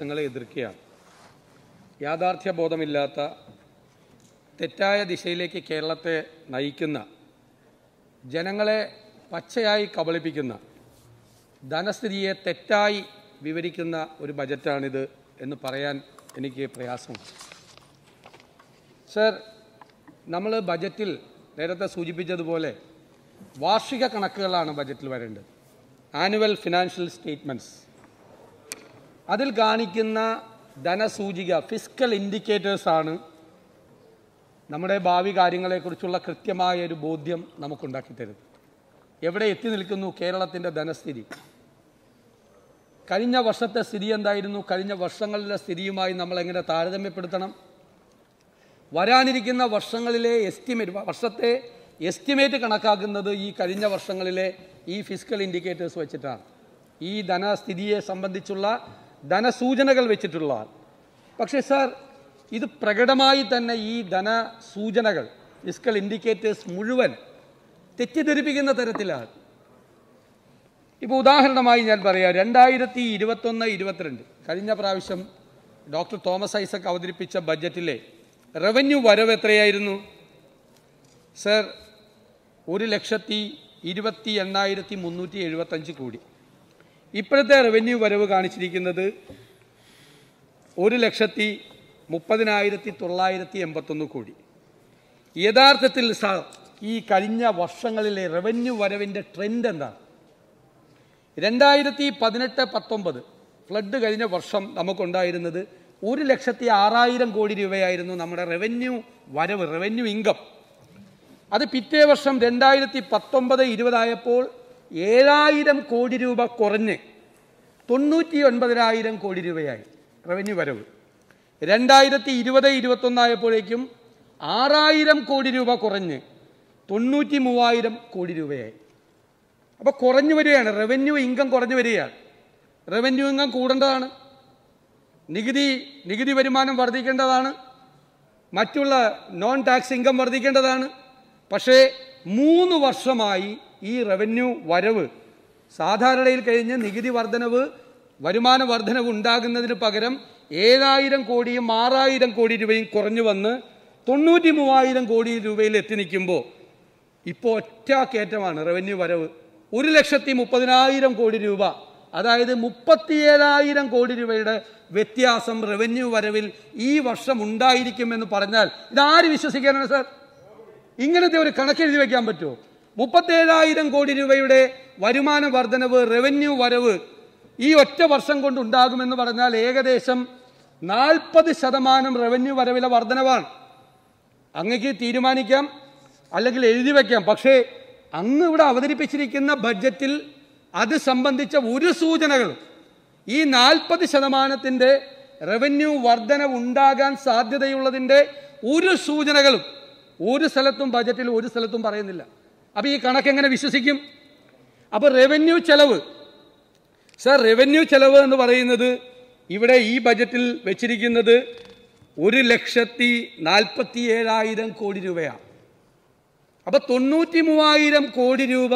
തങ്ങളെ എതിർക്കുകയാണ് യാഥാർത്ഥ്യ ബോധമില്ലാത്ത തെറ്റായ ദിശയിലേക്ക് കേരളത്തെ നയിക്കുന്ന ജനങ്ങളെ പച്ചയായി കബളിപ്പിക്കുന്ന ധനസ്ഥിതിയെ തെറ്റായി വിവരിക്കുന്ന ഒരു ബജറ്റാണിത് എന്ന് പറയാൻ എനിക്ക് പ്രയാസമുണ്ട് സർ നമ്മൾ ബജറ്റിൽ നേരത്തെ സൂചിപ്പിച്ചതുപോലെ വാർഷിക കണക്കുകളാണ് ബജറ്റിൽ വരേണ്ടത് ആനുവൽ ഫിനാൻഷ്യൽ സ്റ്റേറ്റ്മെൻറ്റ്സ് അതിൽ കാണിക്കുന്ന ധനസൂചിക ഫിസ്ക്കൽ ഇൻഡിക്കേറ്റേഴ്സ് ആണ് നമ്മുടെ ഭാവി കാര്യങ്ങളെക്കുറിച്ചുള്ള കൃത്യമായ ഒരു ബോധ്യം നമുക്കുണ്ടാക്കി തരുന്നത് എവിടെ എത്തി നിൽക്കുന്നു കേരളത്തിൻ്റെ ധനസ്ഥിതി കഴിഞ്ഞ വർഷത്തെ സ്ഥിതി എന്തായിരുന്നു കഴിഞ്ഞ വർഷങ്ങളിലെ സ്ഥിതിയുമായി നമ്മൾ എങ്ങനെ താരതമ്യപ്പെടുത്തണം വരാനിരിക്കുന്ന വർഷങ്ങളിലെ എസ്റ്റിമേറ്റ് വർഷത്തെ എസ്റ്റിമേറ്റ് കണക്കാക്കുന്നത് ഈ കഴിഞ്ഞ വർഷങ്ങളിലെ ഈ ഫിസിക്കൽ ഇൻഡിക്കേറ്റേഴ്സ് വെച്ചിട്ടാണ് ഈ ധനസ്ഥിതിയെ സംബന്ധിച്ചുള്ള ധനസൂചനകൾ വെച്ചിട്ടുള്ള പക്ഷേ സാർ ഇത് പ്രകടമായി തന്നെ ഈ ധനസൂചനകൾ ഫിസ്കൽ ഇൻഡിക്കേറ്റേഴ്സ് മുഴുവൻ തെറ്റിദ്ധരിപ്പിക്കുന്ന തരത്തിലാണ് ഇപ്പോൾ ഉദാഹരണമായി ഞാൻ പറയാം രണ്ടായിരത്തി ഇരുപത്തൊന്ന് ഇരുപത്തിരണ്ട് കഴിഞ്ഞ പ്രാവശ്യം ഡോക്ടർ തോമസ് ഐസക് അവതരിപ്പിച്ച ബജറ്റിലെ റവന്യൂ വരവ് എത്രയായിരുന്നു സർ ഒരു ലക്ഷത്തി ഇരുപത്തി എണ്ണായിരത്തി മുന്നൂറ്റി എഴുപത്തഞ്ച് കോടി ഇപ്പോഴത്തെ റവന്യൂ വരവ് കാണിച്ചിരിക്കുന്നത് ഒരു ലക്ഷത്തി മുപ്പതിനായിരത്തി തൊള്ളായിരത്തി എൺപത്തൊന്ന് കോടി യഥാർത്ഥത്തിൽ സാർ ഈ കഴിഞ്ഞ വർഷങ്ങളിലെ റവന്യൂ വരവിൻ്റെ ട്രെൻഡ് എന്താണ് രണ്ടായിരത്തി പതിനെട്ട് പത്തൊമ്പത് ഫ്ലഡ് കഴിഞ്ഞ വർഷം നമുക്കുണ്ടായിരുന്നത് ഒരു ലക്ഷത്തി ആറായിരം കോടി രൂപയായിരുന്നു നമ്മുടെ റവന്യൂ വരവ് റവന്യൂ ഇൻകം അത് പിറ്റേ വർഷം രണ്ടായിരത്തി പത്തൊമ്പത് ഇരുപതായപ്പോൾ ഏഴായിരം കോടി രൂപ കുറഞ്ഞ് തൊണ്ണൂറ്റി ഒൻപതിനായിരം കോടി രൂപയായി റവന്യൂ വരവ് രണ്ടായിരത്തി ഇരുപത് ഇരുപത്തൊന്നായപ്പോഴേക്കും ആറായിരം കോടി രൂപ കുറഞ്ഞ് തൊണ്ണൂറ്റി മൂവായിരം കോടി രൂപയായി അപ്പോൾ കുറഞ്ഞു വരികയാണ് റവന്യൂ ഇൻകം കുറഞ്ഞു വരികയാണ് റവന്യൂ ഇൻകം കൂടേണ്ടതാണ് നികുതി നികുതി വരുമാനം വർദ്ധിക്കേണ്ടതാണ് മറ്റുള്ള നോൺ ടാക്സ് ഇൻകം വർദ്ധിക്കേണ്ടതാണ് പക്ഷേ മൂന്ന് വർഷമായി ഈ റവന്യൂ വരവ് സാധാരണയിൽ കഴിഞ്ഞ് നികുതി വർധനവ് വരുമാന വർധനവ് ഉണ്ടാകുന്നതിന് പകരം ഏഴായിരം കോടിയും ആറായിരം കോടി രൂപയും കുറഞ്ഞു വന്ന് തൊണ്ണൂറ്റി മൂവായിരം കോടി രൂപയിൽ എത്തി നിൽക്കുമ്പോൾ ഇപ്പോൾ ഒറ്റ കയറ്റമാണ് റവന്യൂ വരവ് ഒരു ലക്ഷത്തി മുപ്പതിനായിരം കോടി രൂപ അതായത് മുപ്പത്തിയേഴായിരം കോടി രൂപയുടെ വ്യത്യാസം റവന്യൂ വരവിൽ ഈ വർഷം ഉണ്ടായിരിക്കുമെന്ന് പറഞ്ഞാൽ ഇതാര് വിശ്വസിക്കാനാണ് സാർ ഇങ്ങനത്തെ ഒരു കണക്കെഴുതി വയ്ക്കാൻ പറ്റുമോ മുപ്പത്തേഴായിരം കോടി രൂപയുടെ വരുമാന വർധനവ് റവന്യൂ വരവ് ഈ ഒറ്റ വർഷം ഉണ്ടാകുമെന്ന് പറഞ്ഞാൽ ഏകദേശം നാൽപ്പത് ശതമാനം റവന്യൂ വരവിലെ വർധനവാണ് അങ്ങക്ക് തീരുമാനിക്കാം അല്ലെങ്കിൽ എഴുതി വയ്ക്കാം പക്ഷേ അന്ന് ഇവിടെ അവതരിപ്പിച്ചിരിക്കുന്ന ബഡ്ജറ്റിൽ അത് സംബന്ധിച്ച ഒരു സൂചനകളും ഈ നാൽപ്പത് ശതമാനത്തിൻ്റെ റവന്യൂ വർധനവ് ഉണ്ടാകാൻ സാധ്യതയുള്ളതിൻ്റെ ഒരു സൂചനകളും ഒരു സ്ഥലത്തും ബജറ്റിൽ ഒരു സ്ഥലത്തും പറയുന്നില്ല അപ്പോൾ ഈ കണക്ക് എങ്ങനെ വിശ്വസിക്കും അപ്പോൾ റവന്യൂ ചെലവ് സർ റവന്യൂ ചെലവ് എന്ന് പറയുന്നത് ഇവിടെ ഈ ബജറ്റിൽ വെച്ചിരിക്കുന്നത് ഒരു ലക്ഷത്തി നാൽപ്പത്തി ഏഴായിരം കോടി രൂപയാണ് അപ്പോൾ തൊണ്ണൂറ്റി മൂവായിരം കോടി രൂപ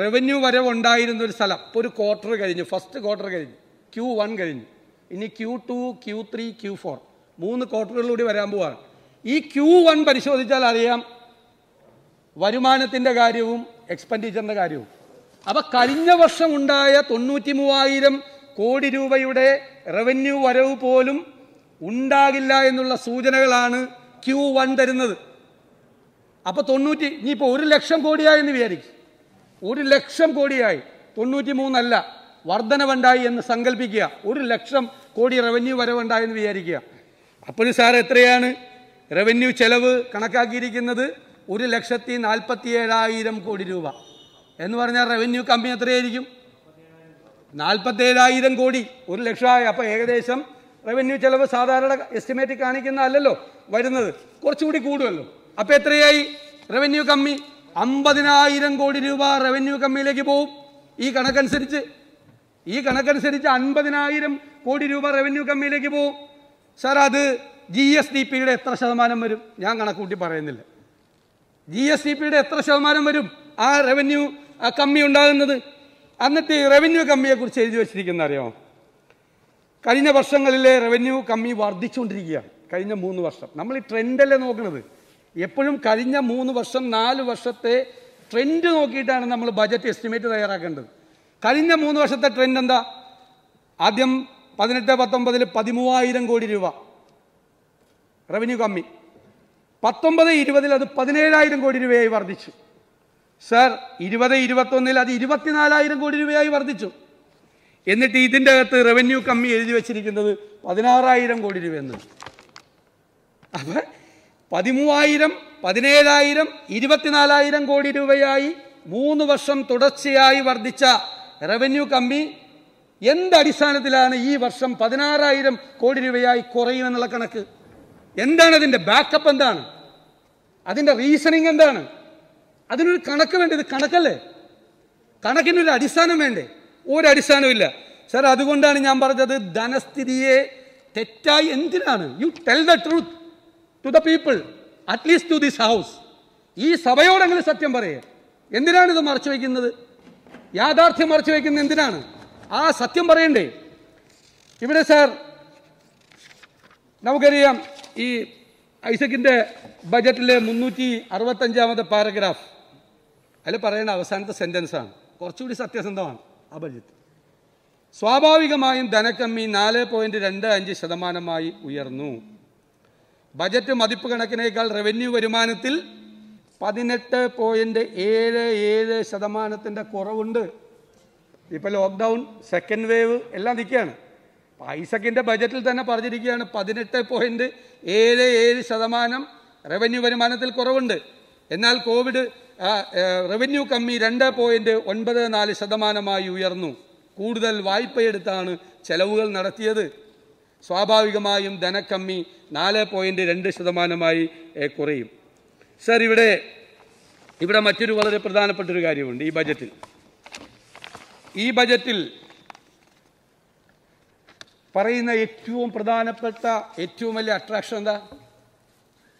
റവന്യൂ വരവുണ്ടായിരുന്ന ഒരു സ്ഥലം ഇപ്പോൾ ഒരു ക്വാർട്ടർ കഴിഞ്ഞു ഫസ്റ്റ് ക്വാർട്ടർ കഴിഞ്ഞു ക്യൂ വൺ കഴിഞ്ഞു ഇനി Q two Q three Q four മൂന്ന് ക്വാർട്ടറുകളിലൂടെ വരാൻ പോവാണ് ഈ ക്യൂ വൺ പരിശോധിച്ചാൽ അറിയാം വരുമാനത്തിൻ്റെ കാര്യവും എക്സ്പെൻഡിച്ചറിൻ്റെ കാര്യവും അപ്പോൾ കഴിഞ്ഞ വർഷം ഉണ്ടായ തൊണ്ണൂറ്റി മൂവായിരം കോടി രൂപയുടെ റവന്യൂ വരവ് പോലും ഉണ്ടാകില്ല എന്നുള്ള സൂചനകളാണ് ക്യൂ വൺ തരുന്നത് അപ്പോൾ തൊണ്ണൂറ്റി ഇനിയിപ്പോ ഒരു ലക്ഷം കോടിയായി എന്ന് വിചാരിക്കും ഒരു ലക്ഷം കോടിയായി തൊണ്ണൂറ്റി മൂന്നല്ല വർധനവുണ്ടായി എന്ന് സങ്കല്പിക്കുക ഒരു ലക്ഷം കോടി റവന്യൂ വരവുണ്ടായെന്ന് വിചാരിക്കുക അപ്പോൾ സാർ എത്രയാണ് റവന്യൂ ചെലവ് കണക്കാക്കിയിരിക്കുന്നത് ഒരു ലക്ഷത്തി നാൽപ്പത്തി ഏഴായിരം കോടി രൂപ എന്ന് പറഞ്ഞാൽ റവന്യൂ കമ്മി എത്രയായിരിക്കും ഏഴായിരം കോടി ഒരു ലക്ഷമായി അപ്പോൾ ഏകദേശം റവന്യൂ ചെലവ് സാധാരണ എസ്റ്റിമേറ്റ് കാണിക്കുന്ന അല്ലല്ലോ വരുന്നത് കുറച്ചുകൂടി കൂടുമല്ലോ അപ്പോൾ എത്രയായി റവന്യൂ കമ്മി അമ്പതിനായിരം കോടി രൂപ റവന്യൂ കമ്മിയിലേക്ക് പോവും ഈ കണക്കനുസരിച്ച് ഈ കണക്കനുസരിച്ച് അൻപതിനായിരം കോടി രൂപ റവന്യൂ കമ്മിയിലേക്ക് പോവും സാർ അത് ജി എസ് ഡി പിയുടെ എത്ര ശതമാനം വരും ഞാൻ കണക്കൂട്ടി പറയുന്നില്ല ജി എസ് ടി പിയുടെ എത്ര ശതമാനം വരും ആ റവന്യൂ കമ്മി ഉണ്ടാകുന്നത് എന്നിട്ട് ഈ റവന്യൂ കുറിച്ച് എഴുതി വെച്ചിരിക്കുന്ന അറിയാമോ കഴിഞ്ഞ വർഷങ്ങളിലെ റവന്യൂ കമ്മി വർദ്ധിച്ചുകൊണ്ടിരിക്കുകയാണ് കഴിഞ്ഞ മൂന്ന് വർഷം നമ്മൾ ഈ ട്രെൻഡല്ലേ നോക്കുന്നത് എപ്പോഴും കഴിഞ്ഞ മൂന്ന് വർഷം നാല് വർഷത്തെ ട്രെൻഡ് നോക്കിയിട്ടാണ് നമ്മൾ ബജറ്റ് എസ്റ്റിമേറ്റ് തയ്യാറാക്കേണ്ടത് കഴിഞ്ഞ മൂന്ന് വർഷത്തെ ട്രെൻഡ് എന്താ ആദ്യം പതിനെട്ട് പത്തൊമ്പതിൽ പതിമൂവായിരം കോടി രൂപ റവന്യൂ കമ്മി പത്തൊമ്പത് ഇരുപതിൽ അത് പതിനേഴായിരം കോടി രൂപയായി വർദ്ധിച്ചു സർ ഇരുപത് ഇരുപത്തൊന്നിൽ അത് ഇരുപത്തിനാലായിരം കോടി രൂപയായി വർദ്ധിച്ചു എന്നിട്ട് ഇതിൻ്റെ അകത്ത് റവന്യൂ കമ്മി എഴുതി വെച്ചിരിക്കുന്നത് പതിനാറായിരം കോടി രൂപയെന്ന് അപ്പം പതിമൂവായിരം പതിനേഴായിരം ഇരുപത്തിനാലായിരം കോടി രൂപയായി മൂന്ന് വർഷം തുടർച്ചയായി വർദ്ധിച്ച റവന്യൂ കമ്മി എന്തടിസ്ഥാനത്തിലാണ് ഈ വർഷം പതിനാറായിരം കോടി രൂപയായി കുറയുമെന്നുള്ള കണക്ക് എന്താണ് അതിൻ്റെ ബാക്കപ്പ് എന്താണ് അതിൻ്റെ റീസണിങ് എന്താണ് അതിനൊരു കണക്ക് വേണ്ടത് ഇത് കണക്കല്ലേ കണക്കിനൊരു അടിസ്ഥാനം വേണ്ടേ ഒരടിസ്ഥാനമില്ല സാർ അതുകൊണ്ടാണ് ഞാൻ പറഞ്ഞത് ധനസ്ഥിതിയെ തെറ്റായി എന്തിനാണ് you tell the truth to the people at least to this house ഈ സഭയോടെങ്കിലും സത്യം പറയുക എന്തിനാണ് ഇത് മറച്ചു വയ്ക്കുന്നത് യാഥാർത്ഥ്യം മറച്ചു വയ്ക്കുന്നത് എന്തിനാണ് ആ സത്യം പറയണ്ടേ ഇവിടെ സാർ നമുക്കറിയാം ഈ ഐസക്കിൻ്റെ ബജറ്റിലെ മുന്നൂറ്റി അറുപത്തഞ്ചാമത്തെ പാരഗ്രാഫ് അതിൽ പറയുന്ന അവസാനത്തെ സെൻറ്റൻസാണ് കുറച്ചുകൂടി സത്യസന്ധമാണ് ആ ബജറ്റ് സ്വാഭാവികമായും ധനക്കമ്മി നാല് പോയിൻറ്റ് രണ്ട് അഞ്ച് ശതമാനമായി ഉയർന്നു ബജറ്റ് മതിപ്പ് കണക്കിനേക്കാൾ റവന്യൂ വരുമാനത്തിൽ പതിനെട്ട് പോയിൻ്റ് ഏഴ് ഏഴ് ശതമാനത്തിൻ്റെ കുറവുണ്ട് ഇപ്പോൾ ലോക്ക്ഡൗൺ സെക്കൻഡ് വേവ് എല്ലാം നിൽക്കുകയാണ് പൈസക്കിൻ്റെ ബജറ്റിൽ തന്നെ പറഞ്ഞിരിക്കുകയാണ് പതിനെട്ട് പോയിൻറ്റ് ഏഴ് ഏഴ് ശതമാനം റവന്യൂ വരുമാനത്തിൽ കുറവുണ്ട് എന്നാൽ കോവിഡ് റവന്യൂ കമ്മി രണ്ട് പോയിൻറ്റ് ഒൻപത് നാല് ശതമാനമായി ഉയർന്നു കൂടുതൽ വായ്പയെടുത്താണ് ചെലവുകൾ നടത്തിയത് സ്വാഭാവികമായും ധനക്കമ്മി നാല് പോയിൻറ്റ് രണ്ട് ശതമാനമായി കുറയും സർ ഇവിടെ ഇവിടെ മറ്റൊരു വളരെ പ്രധാനപ്പെട്ട ഒരു കാര്യമുണ്ട് ഈ ബജറ്റിൽ ഈ ബജറ്റിൽ പറയുന്ന ഏറ്റവും പ്രധാനപ്പെട്ട ഏറ്റവും വലിയ അട്രാക്ഷൻ എന്താ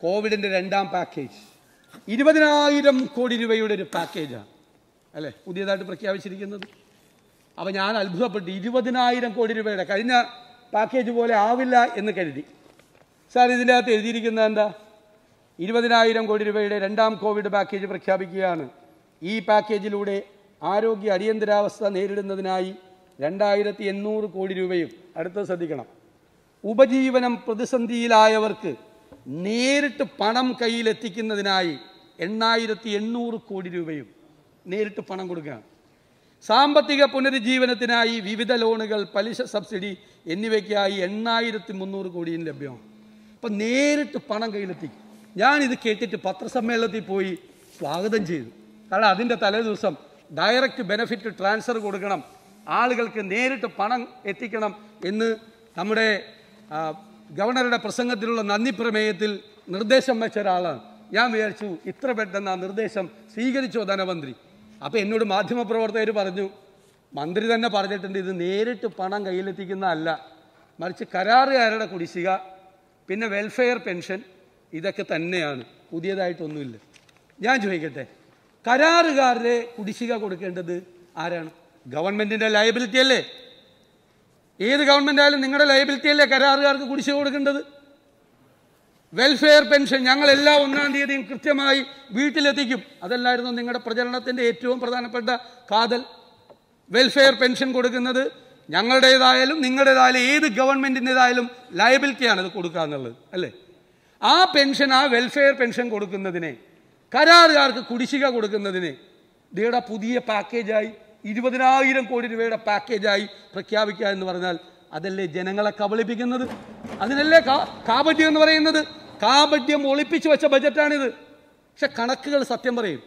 കോവിഡിൻ്റെ രണ്ടാം പാക്കേജ് ഇരുപതിനായിരം കോടി രൂപയുടെ ഒരു പാക്കേജാണ് അല്ലേ പുതിയതായിട്ട് പ്രഖ്യാപിച്ചിരിക്കുന്നത് അപ്പോൾ ഞാൻ അത്ഭുതപ്പെട്ടു ഇരുപതിനായിരം കോടി രൂപയുടെ കഴിഞ്ഞ പാക്കേജ് പോലെ ആവില്ല എന്ന് കരുതി സാർ ഇതിൻ്റെ അകത്ത് എഴുതിയിരിക്കുന്നത് എന്താ ഇരുപതിനായിരം കോടി രൂപയുടെ രണ്ടാം കോവിഡ് പാക്കേജ് പ്രഖ്യാപിക്കുകയാണ് ഈ പാക്കേജിലൂടെ ആരോഗ്യ അടിയന്തരാവസ്ഥ നേരിടുന്നതിനായി രണ്ടായിരത്തി എണ്ണൂറ് കോടി രൂപയും അടുത്ത ശ്രദ്ധിക്കണം ഉപജീവനം പ്രതിസന്ധിയിലായവർക്ക് നേരിട്ട് പണം കയ്യിലെത്തിക്കുന്നതിനായി എണ്ണായിരത്തി എണ്ണൂറ് കോടി രൂപയും നേരിട്ട് പണം കൊടുക്കുകയാണ് സാമ്പത്തിക പുനരുജ്ജീവനത്തിനായി വിവിധ ലോണുകൾ പലിശ സബ്സിഡി എന്നിവയ്ക്കായി എണ്ണായിരത്തി മുന്നൂറ് കോടിയും ലഭ്യമാണ് അപ്പം നേരിട്ട് പണം കയ്യിലെത്തിക്കും ഞാനിത് കേട്ടിട്ട് പത്രസമ്മേളനത്തിൽ പോയി സ്വാഗതം ചെയ്തു കാരണം അതിൻ്റെ തലേദിവസം ഡയറക്റ്റ് ബെനഫിറ്റ് ട്രാൻസ്ഫർ കൊടുക്കണം ആളുകൾക്ക് നേരിട്ട് പണം എത്തിക്കണം എന്ന് നമ്മുടെ ഗവർണറുടെ പ്രസംഗത്തിലുള്ള നന്ദി പ്രമേയത്തിൽ നിർദ്ദേശം വെച്ച ഒരാളാണ് ഞാൻ വിചാരിച്ചു ഇത്ര പെട്ടെന്ന് ആ നിർദ്ദേശം സ്വീകരിച്ചോ ധനമന്ത്രി അപ്പോൾ എന്നോട് മാധ്യമപ്രവർത്തകർ പറഞ്ഞു മന്ത്രി തന്നെ പറഞ്ഞിട്ടുണ്ട് ഇത് നേരിട്ട് പണം അല്ല മറിച്ച് കരാറുകാരുടെ കുടിശ്ശിക പിന്നെ വെൽഫെയർ പെൻഷൻ ഇതൊക്കെ തന്നെയാണ് പുതിയതായിട്ടൊന്നുമില്ല ഞാൻ ചോദിക്കട്ടെ കരാറുകാരുടെ കുടിശ്ശിക കൊടുക്കേണ്ടത് ആരാണ് ഗവൺമെൻറ്റിൻ്റെ ലയബിലിറ്റി അല്ലേ ഏത് ഗവൺമെൻ്റ് ആയാലും നിങ്ങളുടെ ലയബിലിറ്റി അല്ലേ കരാറുകാർക്ക് കുടിശ്ശിക കൊടുക്കേണ്ടത് വെൽഫെയർ പെൻഷൻ ഞങ്ങളെല്ലാ ഒന്നാം തീയതിയും കൃത്യമായി വീട്ടിലെത്തിക്കും അതല്ലായിരുന്നു നിങ്ങളുടെ പ്രചരണത്തിൻ്റെ ഏറ്റവും പ്രധാനപ്പെട്ട കാതൽ വെൽഫെയർ പെൻഷൻ കൊടുക്കുന്നത് ഞങ്ങളുടേതായാലും നിങ്ങളുടേതായാലും ഏത് ഗവൺമെൻറ്റിൻ്റെതായാലും ലയബിലിറ്റിയാണ് ഇത് കൊടുക്കുക എന്നുള്ളത് അല്ലേ ആ പെൻഷൻ ആ വെൽഫെയർ പെൻഷൻ കൊടുക്കുന്നതിനെ കരാറുകാർക്ക് കുടിശ്ശിക കൊടുക്കുന്നതിനെ ഇതേടെ പുതിയ പാക്കേജായി ഇരുപതിനായിരം കോടി രൂപയുടെ പാക്കേജായി പ്രഖ്യാപിക്കുക എന്ന് പറഞ്ഞാൽ അതല്ലേ ജനങ്ങളെ കബളിപ്പിക്കുന്നത് അതിനല്ലേ കാപട്യം എന്ന് പറയുന്നത് കാപട്യം ഒളിപ്പിച്ചു വെച്ച ബജറ്റാണിത് പക്ഷെ കണക്കുകൾ സത്യം പറയും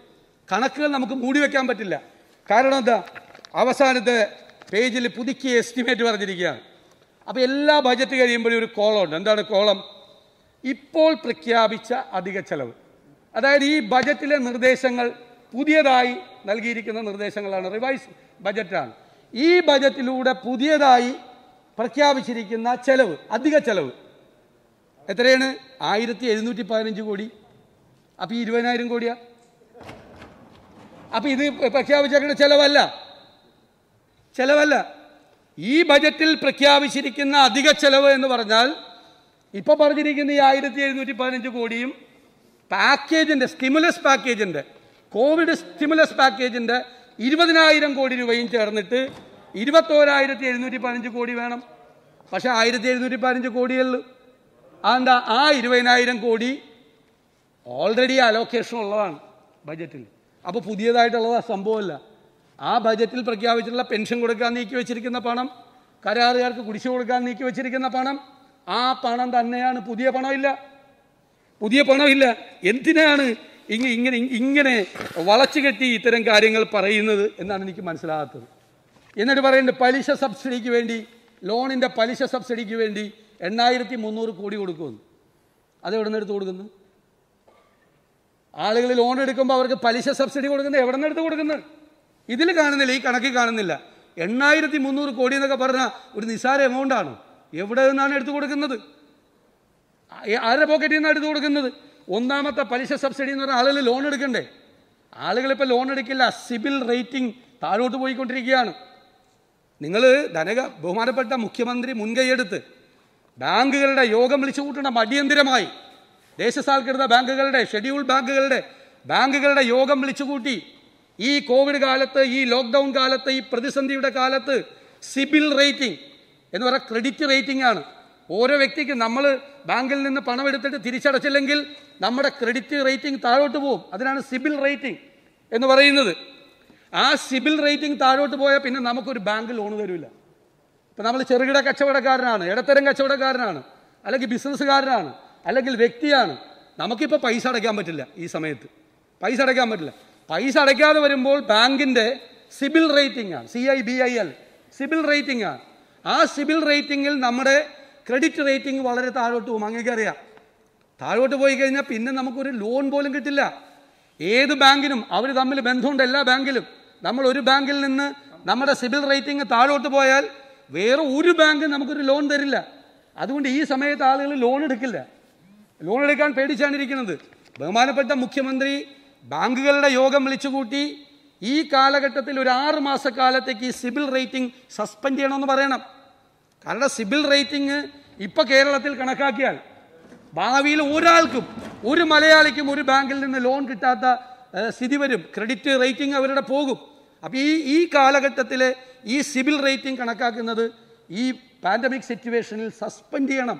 കണക്കുകൾ നമുക്ക് മൂടി വെക്കാൻ പറ്റില്ല കാരണം എന്താ അവസാനത്തെ പേജിൽ പുതുക്കിയ എസ്റ്റിമേറ്റ് പറഞ്ഞിരിക്കുകയാണ് അപ്പോൾ എല്ലാ ബജറ്റ് കഴിയുമ്പോഴും ഒരു കോളമുണ്ട് എന്താണ് കോളം ഇപ്പോൾ പ്രഖ്യാപിച്ച അധിക ചെലവ് അതായത് ഈ ബജറ്റിലെ നിർദ്ദേശങ്ങൾ പുതിയതായി നൽകിയിരിക്കുന്ന നിർദ്ദേശങ്ങളാണ് റിവൈസ് ബജറ്റാണ് ഈ ബജറ്റിലൂടെ പുതിയതായി പ്രഖ്യാപിച്ചിരിക്കുന്ന ചെലവ് അധിക ചെലവ് എത്രയാണ് ആയിരത്തി എഴുന്നൂറ്റി പതിനഞ്ച് കോടി അപ്പോൾ ഈ ഇരുപതിനായിരം കോടിയാ അപ്പോൾ ഇത് പ്രഖ്യാപിച്ചേക്കുന്ന ചെലവല്ല ചെലവല്ല ഈ ബജറ്റിൽ പ്രഖ്യാപിച്ചിരിക്കുന്ന അധിക ചെലവ് എന്ന് പറഞ്ഞാൽ ഇപ്പോൾ പറഞ്ഞിരിക്കുന്ന ഈ ആയിരത്തി എഴുന്നൂറ്റി പതിനഞ്ച് കോടിയും പാക്കേജിൻ്റെ സ്റ്റിമുലസ് പാക്കേജിൻ്റെ കോവിഡ് സ്റ്റിമുലസ് പാക്കേജിൻ്റെ ഇരുപതിനായിരം കോടി രൂപയും ചേർന്നിട്ട് ഇരുപത്തോരായിരത്തി എഴുന്നൂറ്റി പതിനഞ്ച് കോടി വേണം പക്ഷേ ആയിരത്തി എഴുന്നൂറ്റി പതിനഞ്ച് കോടിയുള്ളൂ അതെന്താ ആ ഇരുപതിനായിരം കോടി ഓൾറെഡി അലോക്കേഷൻ ഉള്ളതാണ് ബജറ്റിൽ അപ്പോൾ പുതിയതായിട്ടുള്ളത് സംഭവമല്ല ആ ബജറ്റിൽ പ്രഖ്യാപിച്ചിട്ടുള്ള പെൻഷൻ കൊടുക്കാൻ നീക്കി വെച്ചിരിക്കുന്ന പണം കരാറുകാർക്ക് കുടിശ്ശിക കൊടുക്കാൻ നീക്കി വെച്ചിരിക്കുന്ന പണം ആ പണം തന്നെയാണ് പുതിയ പണമില്ല പുതിയ പണമില്ല എന്തിനാണ് ഇങ്ങനെ ഇങ്ങനെ ഇങ്ങനെ വളച്ചു കെട്ടി ഇത്തരം കാര്യങ്ങൾ പറയുന്നത് എന്നാണ് എനിക്ക് മനസ്സിലാകാത്തത് എന്നിട്ട് പറയുന്നുണ്ട് പലിശ സബ്സിഡിക്ക് വേണ്ടി ലോണിൻ്റെ പലിശ സബ്സിഡിക്ക് വേണ്ടി എണ്ണായിരത്തി മുന്നൂറ് കോടി കൊടുക്കുമെന്ന് അത് എവിടെ നിന്ന് എടുത്ത് കൊടുക്കുന്നു ആളുകൾ ലോൺ എടുക്കുമ്പോൾ അവർക്ക് പലിശ സബ്സിഡി കൊടുക്കുന്നത് എവിടെ നിന്ന് എടുത്ത് കൊടുക്കുന്നത് ഇതിൽ കാണുന്നില്ല ഈ കണക്കിൽ കാണുന്നില്ല എണ്ണായിരത്തി മുന്നൂറ് കോടി എന്നൊക്കെ പറഞ്ഞാൽ ഒരു നിസ്സാര എമൗണ്ടാണ് എവിടെ നിന്നാണ് എടുത്തു കൊടുക്കുന്നത് ആരുടെ പോക്കറ്റിൽ നിന്നാണ് എടുത്തു കൊടുക്കുന്നത് ഒന്നാമത്തെ പലിശ സബ്സിഡി എന്ന് പറഞ്ഞാൽ ആളുകൾ ലോൺ എടുക്കണ്ടേ ആളുകൾ ലോൺ എടുക്കില്ല സിബിൽ റേറ്റിംഗ് താഴോട്ട് പോയിക്കൊണ്ടിരിക്കുകയാണ് നിങ്ങൾ ധനക ബഹുമാനപ്പെട്ട മുഖ്യമന്ത്രി മുൻകൈയെടുത്ത് ബാങ്കുകളുടെ യോഗം വിളിച്ചു കൂട്ടണം അടിയന്തിരമായി ദേശസാൽകൃത ബാങ്കുകളുടെ ഷെഡ്യൂൾ ബാങ്കുകളുടെ ബാങ്കുകളുടെ യോഗം വിളിച്ചുകൂട്ടി ഈ കോവിഡ് കാലത്ത് ഈ ലോക്ക്ഡൗൺ കാലത്ത് ഈ പ്രതിസന്ധിയുടെ കാലത്ത് സിബിൽ റേറ്റിംഗ് എന്ന് പറയുക ക്രെഡിറ്റ് റേറ്റിംഗ് ആണ് ഓരോ വ്യക്തിക്കും നമ്മൾ ബാങ്കിൽ നിന്ന് പണം എടുത്തിട്ട് തിരിച്ചടച്ചില്ലെങ്കിൽ നമ്മുടെ ക്രെഡിറ്റ് റേറ്റിംഗ് താഴോട്ട് പോകും അതിനാണ് സിബിൽ റേറ്റിംഗ് എന്ന് പറയുന്നത് ആ സിബിൽ റേറ്റിംഗ് താഴോട്ട് പോയാൽ പിന്നെ നമുക്കൊരു ബാങ്ക് ലോൺ തരില്ല ഇപ്പം നമ്മൾ ചെറുകിട കച്ചവടക്കാരനാണ് ഇടത്തരം കച്ചവടക്കാരനാണ് അല്ലെങ്കിൽ ബിസിനസ്സുകാരനാണ് അല്ലെങ്കിൽ വ്യക്തിയാണ് നമുക്കിപ്പോൾ പൈസ അടയ്ക്കാൻ പറ്റില്ല ഈ സമയത്ത് പൈസ അടയ്ക്കാൻ പറ്റില്ല പൈസ അടയ്ക്കാതെ വരുമ്പോൾ ബാങ്കിൻ്റെ സിബിൽ റേറ്റിംഗ് ആണ് C I B I L CIBIL rating ആണ് ആ സിബിൽ റേറ്റിംഗിൽ നമ്മുടെ ക്രെഡിറ്റ് റേറ്റിംഗ് വളരെ താഴോട്ട് പോകും അങ്ങേക്കറിയാം താഴോട്ട് പോയി കഴിഞ്ഞാൽ പിന്നെ നമുക്കൊരു ലോൺ പോലും കിട്ടില്ല ഏത് ബാങ്കിനും അവർ തമ്മിൽ ബന്ധമുണ്ട് എല്ലാ ബാങ്കിലും നമ്മൾ ഒരു ബാങ്കിൽ നിന്ന് നമ്മുടെ സിബിൽ റേറ്റിംഗ് താഴോട്ട് പോയാൽ വേറെ ഒരു ബാങ്ക് നമുക്കൊരു ലോൺ തരില്ല അതുകൊണ്ട് ഈ സമയത്ത് ആളുകൾ ലോൺ എടുക്കില്ല ലോൺ എടുക്കാൻ പേടിച്ചാണ് ഇരിക്കുന്നത് ബഹുമാനപ്പെട്ട മുഖ്യമന്ത്രി ബാങ്കുകളുടെ യോഗം വിളിച്ചുകൂട്ടി ഈ കാലഘട്ടത്തിൽ ഒരു ആറ് മാസക്കാലത്തേക്ക് ഈ സിബിൽ റേറ്റിംഗ് സസ്പെൻഡ് ചെയ്യണമെന്ന് പറയണം കാരണം സിബിൽ റേറ്റിംഗ് ഇപ്പൊ കേരളത്തിൽ കണക്കാക്കിയാൽ ഭാവിയിൽ ഒരാൾക്കും ഒരു മലയാളിക്കും ഒരു ബാങ്കിൽ നിന്ന് ലോൺ കിട്ടാത്ത സ്ഥിതി വരും ക്രെഡിറ്റ് റേറ്റിംഗ് അവരുടെ പോകും അപ്പോൾ ഈ ഈ കാലഘട്ടത്തിലെ ഈ സിബിൽ റേറ്റിംഗ് കണക്കാക്കുന്നത് ഈ പാൻഡമിക് സിറ്റുവേഷനിൽ സസ്പെൻഡ് ചെയ്യണം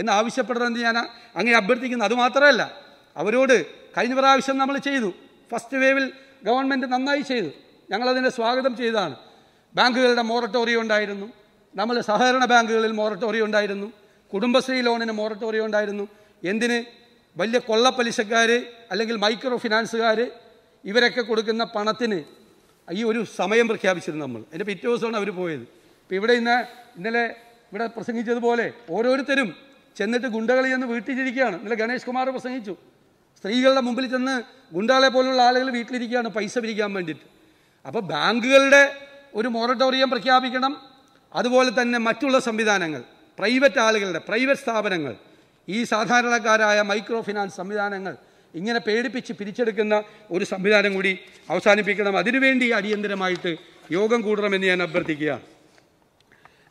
എന്ന് ആവശ്യപ്പെടുന്നത് ഞാൻ അങ്ങനെ അഭ്യർത്ഥിക്കുന്നു അതുമാത്രമല്ല അവരോട് കഴിഞ്ഞ പ്രാവശ്യം നമ്മൾ ചെയ്തു ഫസ്റ്റ് വേവിൽ ഗവൺമെൻറ് നന്നായി ചെയ്തു ഞങ്ങളതിൻ്റെ സ്വാഗതം ചെയ്തതാണ് ബാങ്കുകളുടെ മോറട്ടോറിയം ഉണ്ടായിരുന്നു നമ്മൾ സഹകരണ ബാങ്കുകളിൽ മൊറട്ടോറിയം ഉണ്ടായിരുന്നു കുടുംബശ്രീ ലോണിന് മൊറട്ടോറിയം ഉണ്ടായിരുന്നു എന്തിന് വലിയ കൊള്ളപ്പലിശക്കാർ അല്ലെങ്കിൽ മൈക്രോ ഫിനാൻസുകാർ ഇവരൊക്കെ കൊടുക്കുന്ന പണത്തിന് ഈ ഒരു സമയം പ്രഖ്യാപിച്ചിരുന്നു നമ്മൾ എൻ്റെ പിറ്റേ ദിവസമാണ് അവർ പോയത് ഇപ്പോൾ ഇവിടെ ഇന്ന് ഇന്നലെ ഇവിടെ പ്രസംഗിച്ചതുപോലെ ഓരോരുത്തരും ചെന്നിട്ട് ഗുണ്ടകളി ചെന്ന് വീട്ടിലിരിക്കുകയാണ് ഇന്നലെ ഗണേഷ് കുമാർ പ്രസംഗിച്ചു സ്ത്രീകളുടെ മുമ്പിൽ ചെന്ന് ഗുണ്ടകളെ പോലുള്ള ആളുകൾ വീട്ടിലിരിക്കുകയാണ് പൈസ പിരിക്കാൻ വേണ്ടിയിട്ട് അപ്പോൾ ബാങ്കുകളുടെ ഒരു മൊറട്ടോറിയം പ്രഖ്യാപിക്കണം അതുപോലെ തന്നെ മറ്റുള്ള സംവിധാനങ്ങൾ പ്രൈവറ്റ് ആളുകളുടെ പ്രൈവറ്റ് സ്ഥാപനങ്ങൾ ഈ സാധാരണക്കാരായ മൈക്രോ ഫിനാൻസ് സംവിധാനങ്ങൾ ഇങ്ങനെ പേടിപ്പിച്ച് പിരിച്ചെടുക്കുന്ന ഒരു സംവിധാനം കൂടി അവസാനിപ്പിക്കണം അതിനുവേണ്ടി അടിയന്തരമായിട്ട് യോഗം കൂടണമെന്ന് ഞാൻ അഭ്യർത്ഥിക്കുകയാണ്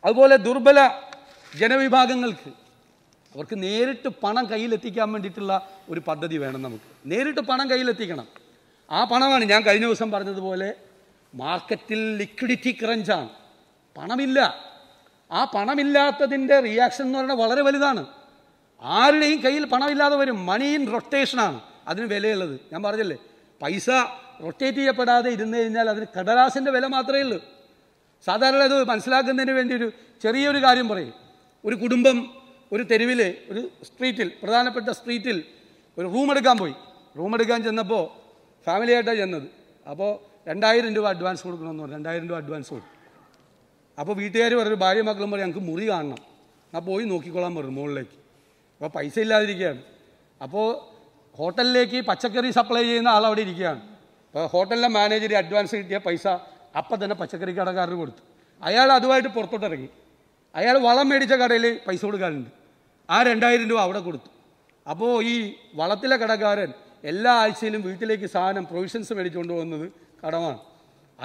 അതുപോലെ ദുർബല ജനവിഭാഗങ്ങൾക്ക് അവർക്ക് നേരിട്ട് പണം കയ്യിലെത്തിക്കാൻ വേണ്ടിയിട്ടുള്ള ഒരു പദ്ധതി വേണം നമുക്ക് നേരിട്ട് പണം കയ്യിലെത്തിക്കണം ആ പണമാണ് ഞാൻ കഴിഞ്ഞ ദിവസം പറഞ്ഞതുപോലെ മാർക്കറ്റിൽ ലിക്വിഡിറ്റി ക്രഞ്ചാണ് പണമില്ല ആ പണമില്ലാത്തതിൻ്റെ റിയാക്ഷൻ എന്ന് പറഞ്ഞാൽ വളരെ വലുതാണ് ആരുടെയും കയ്യിൽ പണമില്ലാതെ വരും മണി ഇൻ റൊട്ടേഷനാണ് അതിന് വിലയുള്ളത് ഞാൻ പറഞ്ഞല്ലേ പൈസ റൊട്ടേറ്റ് ചെയ്യപ്പെടാതെ ഇരുന്ന് കഴിഞ്ഞാൽ അതിന് കടലാസിൻ്റെ വില മാത്രമേ ഉള്ളൂ സാധാരണ അത് മനസ്സിലാക്കുന്നതിന് വേണ്ടി ഒരു ചെറിയൊരു കാര്യം പറയും ഒരു കുടുംബം ഒരു തെരുവിൽ ഒരു സ്ട്രീറ്റിൽ പ്രധാനപ്പെട്ട സ്ട്രീറ്റിൽ ഒരു റൂം എടുക്കാൻ പോയി റൂം എടുക്കാൻ ചെന്നപ്പോൾ ഫാമിലിയായിട്ടാണ് ചെന്നത് അപ്പോൾ രണ്ടായിരം രൂപ അഡ്വാൻസ് കൊടുക്കണമെന്ന് പറഞ്ഞു രണ്ടായിരം രൂപ അഡ്വാൻസ് കൊടുക്കും അപ്പോൾ വീട്ടുകാർ പറഞ്ഞു ഭാര്യ മക്കളും പറയും ഞങ്ങൾക്ക് മുറി കാണണം ഞാൻ പോയി നോക്കിക്കൊള്ളാൻ പറഞ്ഞു മുകളിലേക്ക് അപ്പോൾ പൈസ ഇല്ലാതിരിക്കുകയാണ് അപ്പോൾ ഹോട്ടലിലേക്ക് പച്ചക്കറി സപ്ലൈ ചെയ്യുന്ന ആൾ അവിടെ ഇരിക്കുകയാണ് അപ്പോൾ ഹോട്ടലിലെ മാനേജർ അഡ്വാൻസ് കിട്ടിയ പൈസ അപ്പം തന്നെ പച്ചക്കറി കടക്കാരന് കൊടുത്തു അയാൾ അതുമായിട്ട് പുറത്തോട്ടിറങ്ങി അയാൾ വളം മേടിച്ച കടയിൽ പൈസ കൊടുക്കാറുണ്ട് ആ രണ്ടായിരം രൂപ അവിടെ കൊടുത്തു അപ്പോൾ ഈ വളത്തിലെ കടക്കാരൻ എല്ലാ ആഴ്ചയിലും വീട്ടിലേക്ക് സാധനം പ്രൊവിഷൻസ് മേടിച്ചുകൊണ്ട് പോകുന്നത് കടമാണ്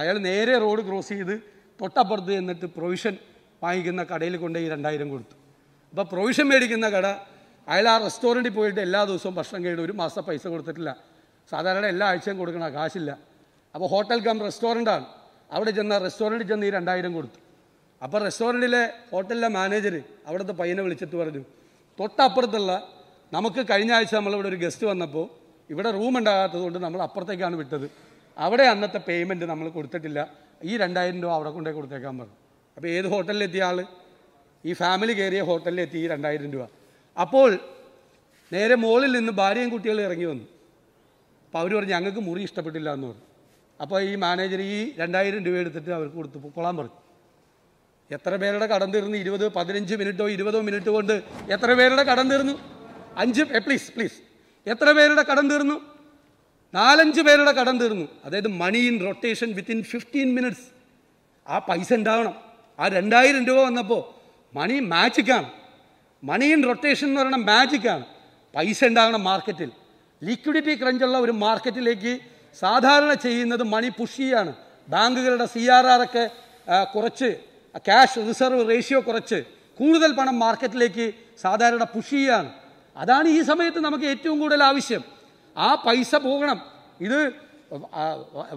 അയാൾ നേരെ റോഡ് ക്രോസ് ചെയ്ത് തൊട്ടപ്പുറത്ത് ചെന്നിട്ട് പ്രൊവിഷൻ വാങ്ങിക്കുന്ന കടയിൽ കൊണ്ടുപോയി രണ്ടായിരം കൊടുത്തു അപ്പോൾ പ്രൊവിഷൻ മേടിക്കുന്ന കട അയാൾ ആ റെസ്റ്റോറൻറ്റിൽ പോയിട്ട് എല്ലാ ദിവസവും ഭക്ഷണം കഴിഞ്ഞ് ഒരു മാസം പൈസ കൊടുത്തിട്ടില്ല സാധാരണ എല്ലാ ആഴ്ചയും കൊടുക്കണം കാശില്ല അപ്പോൾ ഹോട്ടൽ കം റെസ്റ്റോറൻ്റാണ് അവിടെ ചെന്ന റെസ്റ്റോറൻറ്റിൽ ചെന്ന് ഈ രണ്ടായിരം കൊടുത്തു അപ്പോൾ റെസ്റ്റോറൻറ്റിലെ ഹോട്ടലിലെ മാനേജർ അവിടുത്തെ പയ്യനെ വിളിച്ചിട്ട് പറഞ്ഞു തൊട്ടപ്പുറത്തുള്ള നമുക്ക് കഴിഞ്ഞ ആഴ്ച നമ്മളിവിടെ ഒരു ഗസ്റ്റ് വന്നപ്പോൾ ഇവിടെ റൂം കൊണ്ട് നമ്മൾ അപ്പുറത്തേക്കാണ് വിട്ടത് അവിടെ അന്നത്തെ പേയ്മെൻറ്റ് നമ്മൾ കൊടുത്തിട്ടില്ല ഈ രണ്ടായിരം രൂപ അവിടെ കൊണ്ടേ കൊടുത്തേക്കാൻ പറഞ്ഞു അപ്പോൾ ഏത് ഹോട്ടലിലെത്തിയ ആൾ ഈ ഫാമിലി കയറിയ ഹോട്ടലിലെത്തി ഈ രണ്ടായിരം രൂപ അപ്പോൾ നേരെ മുകളിൽ നിന്ന് ഭാര്യയും കുട്ടികളും ഇറങ്ങി വന്നു അപ്പോൾ അവർ പറഞ്ഞു ഞങ്ങൾക്ക് മുറി ഇഷ്ടപ്പെട്ടില്ല എന്ന് പറഞ്ഞു അപ്പോൾ ഈ മാനേജർ ഈ രണ്ടായിരം രൂപ എടുത്തിട്ട് അവർക്ക് കൊടുത്തു കൊള്ളാൻ പറഞ്ഞു എത്ര പേരുടെ കടം തീർന്നു ഇരുപത് പതിനഞ്ച് മിനിറ്റോ ഇരുപതോ മിനിറ്റ് കൊണ്ട് എത്ര പേരുടെ കടം തീർന്നു അഞ്ച് പ്ലീസ് പ്ലീസ് എത്ര പേരുടെ കടം തീർന്നു നാലഞ്ച് പേരുടെ കടം തീർന്നു അതായത് money in rotation within fifteen minutes ആ പൈസ ഉണ്ടാവണം ആ രണ്ടായിരം രൂപ വന്നപ്പോൾ മണി മാജിക്കാണ് മണി ഇൻ റൊട്ടേഷൻ എന്ന് പറയുന്ന മാജിക്കാണ് പൈസ ഉണ്ടാകണം മാർക്കറ്റിൽ ലിക്വിഡിറ്റി ക്രഞ്ചുള്ള ഒരു മാർക്കറ്റിലേക്ക് സാധാരണ ചെയ്യുന്നത് മണി പുഷിയാണ് ബാങ്കുകളുടെ സി ആർ ആർ ഒക്കെ കുറച്ച് ക്യാഷ് റിസർവ് റേഷ്യോ കുറച്ച് കൂടുതൽ പണം മാർക്കറ്റിലേക്ക് സാധാരണ പുഷിയാണ് അതാണ് ഈ സമയത്ത് നമുക്ക് ഏറ്റവും കൂടുതൽ ആവശ്യം ആ പൈസ പോകണം ഇത്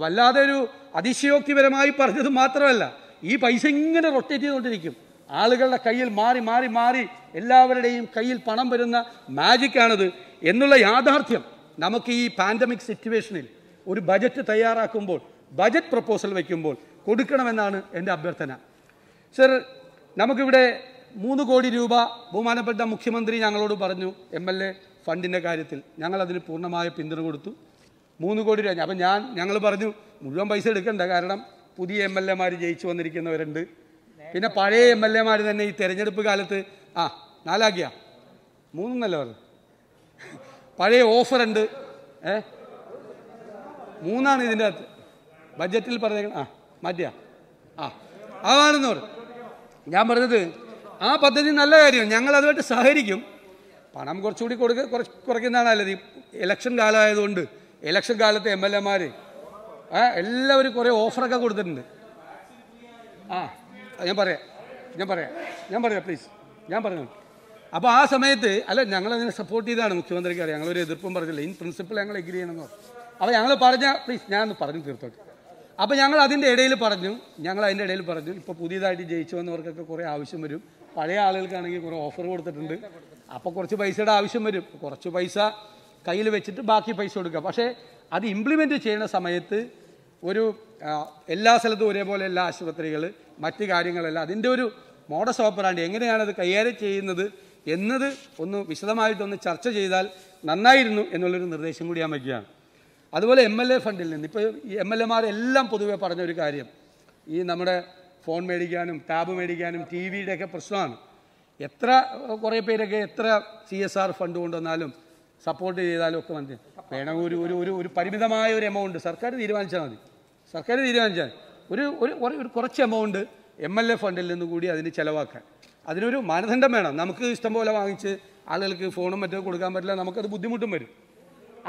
വല്ലാതെ ഒരു അതിശയോക്തിപരമായി പറഞ്ഞത് മാത്രമല്ല ഈ പൈസ ഇങ്ങനെ റൊട്ടേറ്റ് ചെയ്തുകൊണ്ടിരിക്കും ആളുകളുടെ കയ്യിൽ മാറി മാറി മാറി എല്ലാവരുടെയും കയ്യിൽ പണം വരുന്ന മാജിക്കാണിത് എന്നുള്ള യാഥാർത്ഥ്യം നമുക്ക് ഈ പാൻഡമിക് സിറ്റുവേഷനിൽ ഒരു ബജറ്റ് തയ്യാറാക്കുമ്പോൾ ബജറ്റ് പ്രപ്പോസൽ വയ്ക്കുമ്പോൾ കൊടുക്കണമെന്നാണ് എൻ്റെ അഭ്യർത്ഥന സർ നമുക്കിവിടെ മൂന്ന് കോടി രൂപ ബഹുമാനപ്പെട്ട മുഖ്യമന്ത്രി ഞങ്ങളോട് പറഞ്ഞു എം എൽ എ ഫണ്ടിൻ്റെ കാര്യത്തിൽ ഞങ്ങളതിന് പൂർണ്ണമായ പിന്തുണ കൊടുത്തു മൂന്ന് കോടി രൂപ അപ്പം ഞാൻ ഞങ്ങൾ പറഞ്ഞു മുഴുവൻ പൈസ എടുക്കണ്ട കാരണം പുതിയ എം എൽ എമാർ ജയിച്ചു വന്നിരിക്കുന്നവരുണ്ട് പിന്നെ പഴയ എം എൽ എമാർ തന്നെ ഈ തെരഞ്ഞെടുപ്പ് കാലത്ത് ആ നാലാക്കിയ മൂന്നല്ല പറഞ്ഞു പഴയ ഓഫറുണ്ട് ഏ മൂന്നാണ് ഇതിൻ്റെ അകത്ത് ബഡ്ജറ്റിൽ പറഞ്ഞേക്കണം ആ മാറ്റിയ ആ അതാണെന്ന് പറഞ്ഞു ഞാൻ പറഞ്ഞത് ആ പദ്ധതി നല്ല കാര്യം ഞങ്ങൾ അതുമായിട്ട് സഹകരിക്കും പണം കുറച്ചുകൂടി കൊടുക്ക കുറച്ച് കുറയ്ക്കുന്നതാണ് ഈ ഇലക്ഷൻ കാലമായതുകൊണ്ട് ഇലക്ഷൻ കാലത്ത് എം എൽ എമാർ എല്ലാവരും കുറേ ഓഫറൊക്കെ കൊടുത്തിട്ടുണ്ട് ആ ഞാൻ പറയാം ഞാൻ പറയാം ഞാൻ പറയാം പ്ലീസ് ഞാൻ പറഞ്ഞു അപ്പോൾ ആ സമയത്ത് അല്ല ഞങ്ങളതിനെ സപ്പോർട്ട് ചെയ്താണ് മുഖ്യമന്ത്രിക്ക് അറിയാം ഞങ്ങളൊരു എതിർപ്പും പറഞ്ഞില്ല ഇൻ പ്രിൻസിപ്പിൾ ഞങ്ങൾ എഗ്രി ചെയ്യണമെന്ന് അപ്പോൾ ഞങ്ങൾ പറഞ്ഞ പ്ലീസ് ഞാനൊന്ന് പറഞ്ഞു തീർത്തോട്ടെ അപ്പോൾ ഞങ്ങൾ അതിൻ്റെ ഇടയിൽ പറഞ്ഞു ഞങ്ങൾ അതിൻ്റെ ഇടയിൽ പറഞ്ഞു ഇപ്പോൾ പുതിയതായിട്ട് ജയിച്ചു വന്നവർക്കൊക്കെ കുറേ ആവശ്യം വരും പഴയ ആളുകൾക്കാണെങ്കിൽ കുറേ ഓഫർ കൊടുത്തിട്ടുണ്ട് അപ്പോൾ കുറച്ച് പൈസയുടെ ആവശ്യം വരും കുറച്ച് പൈസ കയ്യിൽ വെച്ചിട്ട് ബാക്കി പൈസ കൊടുക്കുക പക്ഷേ അത് ഇംപ്ലിമെൻറ്റ് ചെയ്യുന്ന സമയത്ത് ഒരു എല്ലാ സ്ഥലത്തും ഒരേപോലെ എല്ലാ ആശുപത്രികൾ മറ്റ് കാര്യങ്ങളെല്ലാം അതിൻ്റെ ഒരു മോഡസ് ഓപ്പറാണ്ട് എങ്ങനെയാണത് കൈകാര്യം ചെയ്യുന്നത് എന്നത് ഒന്ന് വിശദമായിട്ടൊന്ന് ചർച്ച ചെയ്താൽ നന്നായിരുന്നു എന്നുള്ളൊരു നിർദ്ദേശം കൂടി ഞാൻ വയ്ക്കുകയാണ് അതുപോലെ എം എൽ എ ഫണ്ടിൽ നിന്ന് ഇപ്പോൾ എം എൽ എമാരെല്ലാം പൊതുവെ പറഞ്ഞൊരു കാര്യം ഈ നമ്മുടെ ഫോൺ മേടിക്കാനും ടാബ് മേടിക്കാനും ടി വിയുടെയൊക്കെ പ്രശ്നമാണ് എത്ര കുറേ പേരൊക്കെ എത്ര സി എസ് ആർ ഫണ്ട് കൊണ്ടുവന്നാലും സപ്പോർട്ട് ചെയ്താലും ഒക്കെ മതി വേണം ഒരു ഒരു ഒരു ഒരു പരിമിതമായ ഒരു എമൗണ്ട് സർക്കാർ തീരുമാനിച്ചാൽ മതി സർക്കാർ തീരുമാനിച്ചാൽ ഒരു ഒരു ഒരു കുറച്ച് എമൗണ്ട് എം എൽ എ ഫണ്ടിൽ നിന്ന് കൂടി അതിന് ചിലവാക്കാൻ അതിനൊരു മാനദണ്ഡം വേണം നമുക്ക് ഇഷ്ടം പോലെ വാങ്ങിച്ച് ആളുകൾക്ക് ഫോണും മറ്റോ കൊടുക്കാൻ പറ്റില്ല നമുക്കത് ബുദ്ധിമുട്ടും വരും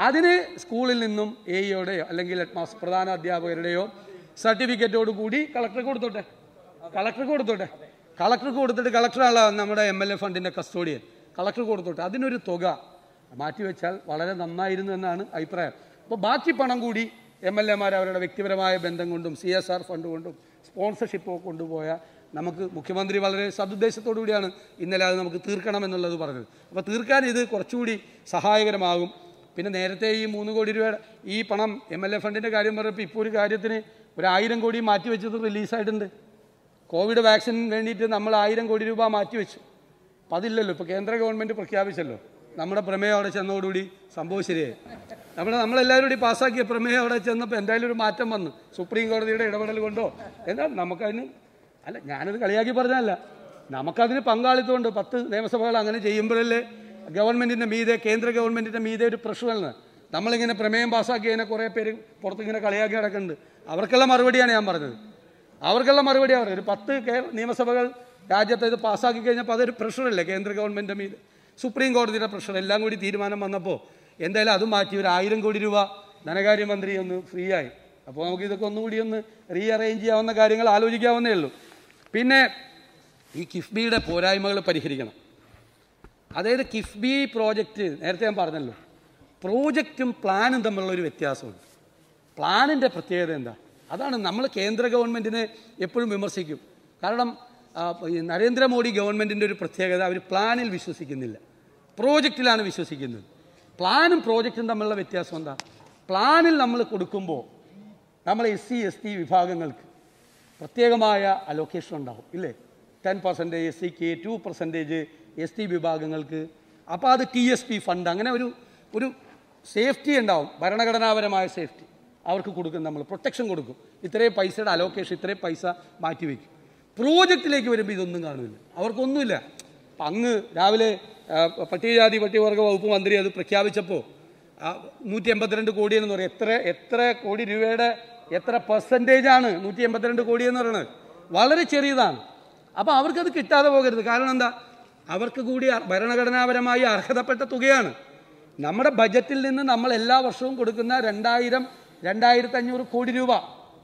അതിന് സ്കൂളിൽ നിന്നും എ e അല്ലെങ്കിൽ ഹെഡ്മാസ്റ്റർ പ്രധാന അധ്യാപകരുടെയോ സർട്ടിഫിക്കറ്റോട് കൂടി കളക്ടർക്ക് കൊടുത്തോട്ടെ കളക്ടർക്ക് കൊടുത്തോട്ടെ കളക്ടർക്ക് കൊടുത്തിട്ട് കളക്ടറാണ് നമ്മുടെ എം എൽ എ ഫണ്ടിൻ്റെ കസ്റ്റോഡിയൻ കളക്ടർ കൊടുത്തോട്ടെ അതിനൊരു തുക മാറ്റിവെച്ചാൽ വളരെ നന്നായിരുന്നു എന്നാണ് അഭിപ്രായം അപ്പോൾ ബാക്കി പണം കൂടി എം എൽ എമാർ അവരുടെ വ്യക്തിപരമായ ബന്ധം കൊണ്ടും സി എസ് ആർ ഫണ്ട് കൊണ്ടും സ്പോൺസർഷിപ്പ് കൊണ്ടുപോയ നമുക്ക് മുഖ്യമന്ത്രി വളരെ സതുദ്ദേശത്തോടു കൂടിയാണ് ഇന്നലെ അത് നമുക്ക് തീർക്കണം എന്നുള്ളത് പറഞ്ഞത് അപ്പോൾ തീർക്കാൻ ഇത് കുറച്ചുകൂടി സഹായകരമാകും പിന്നെ നേരത്തെ ഈ മൂന്ന് കോടി രൂപയുടെ ഈ പണം എം എൽ എ ഫണ്ടിൻ്റെ കാര്യം പറഞ്ഞപ്പോൾ ഇപ്പോൾ ഒരു കാര്യത്തിന് ഒരായിരം കോടി മാറ്റി വെച്ചത് റിലീസായിട്ടുണ്ട് കോവിഡ് വാക്സിൻ വേണ്ടിയിട്ട് നമ്മൾ ആയിരം കോടി രൂപ മാറ്റിവെച്ചു അപ്പം അതില്ലല്ലോ ഇപ്പോൾ കേന്ദ്ര ഗവൺമെൻറ് പ്രഖ്യാപിച്ചല്ലോ നമ്മുടെ പ്രമേയം അവിടെ ചെന്നതോടുകൂടി സംഭവം ശരിയായി നമ്മൾ നമ്മളെല്ലാവരും കൂടി പാസ്സാക്കിയ പ്രമേയം അവിടെ ചെന്നപ്പോൾ എന്തായാലും ഒരു മാറ്റം വന്നു സുപ്രീം കോടതിയുടെ ഇടപെടൽ കൊണ്ടോ എന്താ നമുക്കതിന് അല്ല ഞാനത് കളിയാക്കി പറഞ്ഞല്ല നമുക്കതിന് ഉണ്ട് പത്ത് നിയമസഭകൾ അങ്ങനെ ചെയ്യുമ്പോഴല്ലേ ഗവൺമെൻറ്റിൻ്റെ മീതെ കേന്ദ്ര ഗവൺമെൻറ്റിൻ്റെ മീതെ ഒരു പ്രശ്നമാണ് നമ്മളിങ്ങനെ പ്രമേയം പാസ്സാക്കി കുറേ പേര് പുറത്തിങ്ങനെ കളിയാക്കി കിടക്കുന്നുണ്ട് അവർക്കുള്ള മറുപടിയാണ് ഞാൻ പറഞ്ഞത് അവർക്കുള്ള മറുപടി അവർ ഒരു പത്ത് കേരള നിയമസഭകൾ രാജ്യത്ത് ഇത് പാസ്സാക്കി കഴിഞ്ഞപ്പോൾ അതൊരു പ്രഷറല്ലേ കേന്ദ്ര ഗവൺമെൻറ് മീൽ സുപ്രീം കോടതിയുടെ പ്രഷർ എല്ലാം കൂടി തീരുമാനം വന്നപ്പോൾ എന്തായാലും അത് മാറ്റി ഒരു ആയിരം കോടി രൂപ ധനകാര്യമന്ത്രി ഒന്ന് ഫ്രീ ആയി അപ്പോൾ നമുക്ക് ഇതൊക്കെ ഒന്നുകൂടി ഒന്ന് റീ അറേഞ്ച് ചെയ്യാവുന്ന കാര്യങ്ങൾ ആലോചിക്കാവുന്നേ ഉള്ളൂ പിന്നെ ഈ കിഫ്ബിയുടെ പോരായ്മകൾ പരിഹരിക്കണം അതായത് കിഫ്ബി പ്രോജക്റ്റ് നേരത്തെ ഞാൻ പറഞ്ഞല്ലോ പ്രോജക്റ്റും പ്ലാനും തമ്മിലുള്ള ഒരു വ്യത്യാസമുണ്ട് പ്ലാനിൻ്റെ പ്രത്യേകത എന്താ അതാണ് നമ്മൾ കേന്ദ്ര ഗവൺമെൻറ്റിനെ എപ്പോഴും വിമർശിക്കും കാരണം നരേന്ദ്രമോദി ഗവൺമെൻറ്റിൻ്റെ ഒരു പ്രത്യേകത അവർ പ്ലാനിൽ വിശ്വസിക്കുന്നില്ല പ്രോജക്റ്റിലാണ് വിശ്വസിക്കുന്നത് പ്ലാനും പ്രോജക്റ്റും തമ്മിലുള്ള വ്യത്യാസം എന്താ പ്ലാനിൽ നമ്മൾ കൊടുക്കുമ്പോൾ നമ്മൾ എസ് സി എസ് ടി വിഭാഗങ്ങൾക്ക് പ്രത്യേകമായ അലൊക്കേഷൻ ഉണ്ടാവും ഇല്ലേ ടെൻ പെർസെൻറ്റേജ് എസ് സിക്ക് ടു പെർസെൻറ്റേജ് എസ് ടി വിഭാഗങ്ങൾക്ക് അപ്പോൾ അത് ടി എസ് പി ഫണ്ട് അങ്ങനെ ഒരു ഒരു സേഫ്റ്റി ഉണ്ടാവും ഭരണഘടനാപരമായ സേഫ്റ്റി അവർക്ക് കൊടുക്കും നമ്മൾ പ്രൊട്ടക്ഷൻ കൊടുക്കും ഇത്രയും പൈസയുടെ അലോക്കേഷൻ ഇത്രയും പൈസ മാറ്റി വയ്ക്കും പ്രോജക്റ്റിലേക്ക് വരുമ്പോൾ ഇതൊന്നും കാണില്ല അവർക്കൊന്നുമില്ല അപ്പം അങ്ങ് രാവിലെ പട്ടികജാതി പട്ടികവർഗ വകുപ്പ് മന്ത്രി അത് പ്രഖ്യാപിച്ചപ്പോൾ നൂറ്റി എൺപത്തിരണ്ട് കോടി എന്ന് പറയും എത്ര എത്ര കോടി രൂപയുടെ എത്ര പെർസെൻറ്റേജ് ആണ് നൂറ്റി എൺപത്തിരണ്ട് കോടി എന്ന് പറയുന്നത് വളരെ ചെറിയതാണ് അപ്പോൾ അവർക്കത് കിട്ടാതെ പോകരുത് കാരണം എന്താ അവർക്ക് കൂടി ഭരണഘടനാപരമായി അർഹതപ്പെട്ട തുകയാണ് നമ്മുടെ ബജറ്റിൽ നിന്ന് നമ്മൾ എല്ലാ വർഷവും കൊടുക്കുന്ന രണ്ടായിരം രണ്ടായിരത്തി അഞ്ഞൂറ് കോടി രൂപ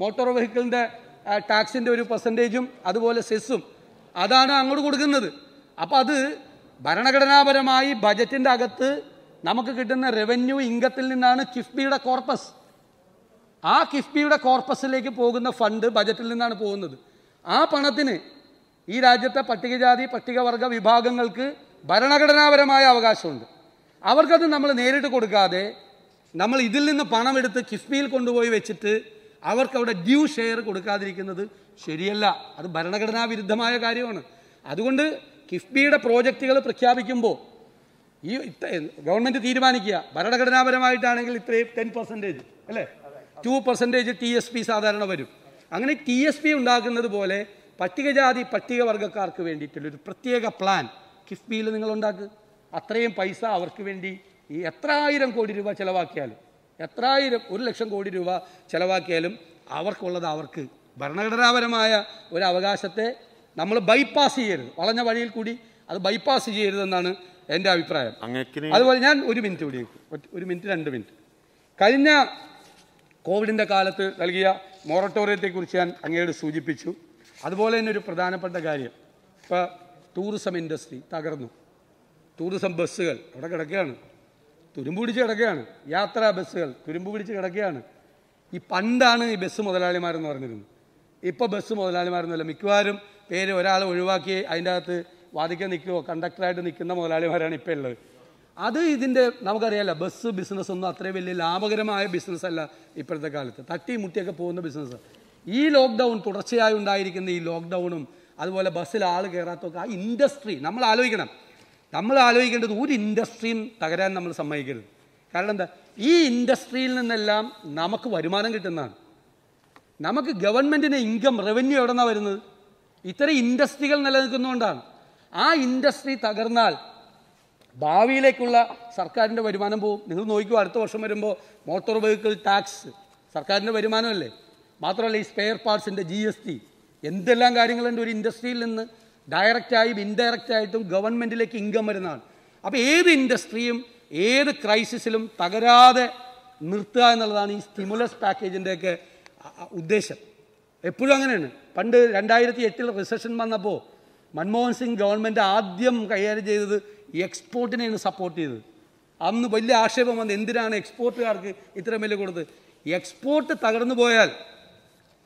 മോട്ടോർ വെഹിക്കിളിൻ്റെ ടാക്സിൻ്റെ ഒരു പെർസെൻറ്റേജും അതുപോലെ സെസ്സും അതാണ് അങ്ങോട്ട് കൊടുക്കുന്നത് അപ്പോൾ അത് ഭരണഘടനാപരമായി ബജറ്റിൻ്റെ അകത്ത് നമുക്ക് കിട്ടുന്ന റവന്യൂ ഇംഗത്തിൽ നിന്നാണ് കിഫ്ബിയുടെ കോർപ്പസ് ആ കിഫ്ബിയുടെ കോർപ്പസിലേക്ക് പോകുന്ന ഫണ്ട് ബജറ്റിൽ നിന്നാണ് പോകുന്നത് ആ പണത്തിന് ഈ രാജ്യത്തെ പട്ടികജാതി പട്ടികവർഗ വിഭാഗങ്ങൾക്ക് ഭരണഘടനാപരമായ അവകാശമുണ്ട് അവർക്കത് നമ്മൾ നേരിട്ട് കൊടുക്കാതെ നമ്മൾ ഇതിൽ നിന്ന് പണമെടുത്ത് കിഫ്ബിയിൽ കൊണ്ടുപോയി വെച്ചിട്ട് അവർക്ക് അവിടെ ഡ്യൂ ഷെയർ കൊടുക്കാതിരിക്കുന്നത് ശരിയല്ല അത് ഭരണഘടനാ വിരുദ്ധമായ കാര്യമാണ് അതുകൊണ്ട് കിഫ്ബിയുടെ പ്രോജക്റ്റുകൾ പ്രഖ്യാപിക്കുമ്പോൾ ഈ ഗവൺമെൻറ് തീരുമാനിക്കുക ഭരണഘടനാപരമായിട്ടാണെങ്കിൽ ഇത്രയും ടെൻ പെർസെൻറ്റേജ് അല്ലേ two percentage T S P സാധാരണ വരും അങ്ങനെ ടി എസ് പി ഉണ്ടാക്കുന്നത് പോലെ പട്ടികജാതി പട്ടികവർഗക്കാർക്ക് വേണ്ടിയിട്ടുള്ളൊരു പ്രത്യേക പ്ലാൻ കിഫ്ബിയിൽ നിങ്ങൾ ഉണ്ടാക്കുക അത്രയും പൈസ അവർക്ക് വേണ്ടി ഈ എത്ര ആയിരം കോടി രൂപ ചിലവാക്കിയാലും എത്രായിരം ഒരു ലക്ഷം കോടി രൂപ ചിലവാക്കിയാലും അവർക്കുള്ളത് അവർക്ക് ഭരണഘടനാപരമായ ഒരു അവകാശത്തെ നമ്മൾ ബൈപ്പാസ് ചെയ്യരുത് വളഞ്ഞ വഴിയിൽ കൂടി അത് ബൈപ്പാസ് ചെയ്യരുതെന്നാണ് എൻ്റെ അഭിപ്രായം അതുപോലെ ഞാൻ ഒരു മിനിറ്റ് കൂടി ഒരു മിനിറ്റ് രണ്ട് മിനിറ്റ് കഴിഞ്ഞ കോവിഡിൻ്റെ കാലത്ത് നൽകിയ മൊറട്ടോറിയത്തെക്കുറിച്ച് ഞാൻ അങ്ങയോട് സൂചിപ്പിച്ചു അതുപോലെ തന്നെ ഒരു പ്രധാനപ്പെട്ട കാര്യം ഇപ്പോൾ ടൂറിസം ഇൻഡസ്ട്രി തകർന്നു ടൂറിസം ബസ്സുകൾ അവിടെ കിടക്കുകയാണ് തുരുമ്പ് പിടിച്ച് കിടക്കുകയാണ് യാത്രാ ബസ്സുകൾ തുരുമ്പ് പിടിച്ച് കിടക്കുകയാണ് ഈ പണ്ടാണ് ഈ ബസ് മുതലാളിമാരെന്ന് പറഞ്ഞിരുന്നത് ഇപ്പോൾ ബസ് മുതലാളിമാരൊന്നുമല്ല മിക്കവാറും പേര് ഒരാളെ ഒഴിവാക്കി അതിൻ്റെ അകത്ത് വാദിക്കാൻ നിൽക്കുമോ കണ്ടക്ടറായിട്ട് നിൽക്കുന്ന മുതലാളിമാരാണ് ഇപ്പോൾ ഉള്ളത് അത് ഇതിൻ്റെ നമുക്കറിയാമല്ലോ ബസ് ബിസിനസ് ഒന്നും അത്രയും വലിയ ലാഭകരമായ ബിസിനസ് അല്ല ഇപ്പോഴത്തെ കാലത്ത് തട്ടി മുട്ടിയൊക്കെ പോകുന്ന ബിസിനസ് ഈ ലോക്ക്ഡൗൺ തുടർച്ചയായി ഉണ്ടായിരിക്കുന്ന ഈ ലോക്ക്ഡൗണും അതുപോലെ ബസ്സിൽ ആൾ കയറാത്തൊക്കെ ആ ഇൻഡസ്ട്രി നമ്മൾ ആലോചിക്കണം നമ്മൾ ആലോചിക്കേണ്ടത് ഒരു ഇൻഡസ്ട്രിയും തകരാൻ നമ്മൾ സമ്മതിക്കരുത് കാരണം എന്താ ഈ ഇൻഡസ്ട്രിയിൽ നിന്നെല്ലാം നമുക്ക് വരുമാനം കിട്ടുന്നതാണ് നമുക്ക് ഗവൺമെൻറ്റിൻ്റെ ഇൻകം റവന്യൂ എവിടെ നിന്നാണ് വരുന്നത് ഇത്തരം ഇൻഡസ്ട്രികൾ നിലനിൽക്കുന്നതുകൊണ്ടാണ് ആ ഇൻഡസ്ട്രി തകർന്നാൽ ഭാവിയിലേക്കുള്ള സർക്കാരിൻ്റെ വരുമാനം പോവും നിങ്ങൾ നോക്കുക അടുത്ത വർഷം വരുമ്പോൾ മോട്ടോർ വെഹിക്കിൾ ടാക്സ് സർക്കാരിൻ്റെ വരുമാനമല്ലേ മാത്രമല്ല ഈ സ്പെയർ പാർട്സിൻ്റെ ജി എസ് ടി എന്തെല്ലാം കാര്യങ്ങളുണ്ട് ഒരു ഇൻഡസ്ട്രിയിൽ നിന്ന് ഡയറക്റ്റായും ഇൻഡയറക്റ്റായിട്ടും ഗവൺമെൻറ്റിലേക്ക് ഇൻകം വരുന്നതാണ് അപ്പോൾ ഏത് ഇൻഡസ്ട്രിയും ഏത് ക്രൈസിസിലും തകരാതെ നിർത്തുക എന്നുള്ളതാണ് ഈ സ്റ്റിമുലസ് പാക്കേജിൻ്റെയൊക്കെ ഉദ്ദേശം എപ്പോഴും അങ്ങനെയാണ് പണ്ട് രണ്ടായിരത്തി എട്ടിൽ റിസഷൻ വന്നപ്പോൾ മൻമോഹൻ സിംഗ് ഗവൺമെൻറ് ആദ്യം കൈകാര്യം ചെയ്തത് എക്സ്പോർട്ടിനെയാണ് സപ്പോർട്ട് ചെയ്തത് അന്ന് വലിയ ആക്ഷേപം വന്ന് എന്തിനാണ് എക്സ്പോർട്ടുകാർക്ക് ഇത്രയും വലിയ കൊടുത്തത് എക്സ്പോർട്ട് തകർന്നു പോയാൽ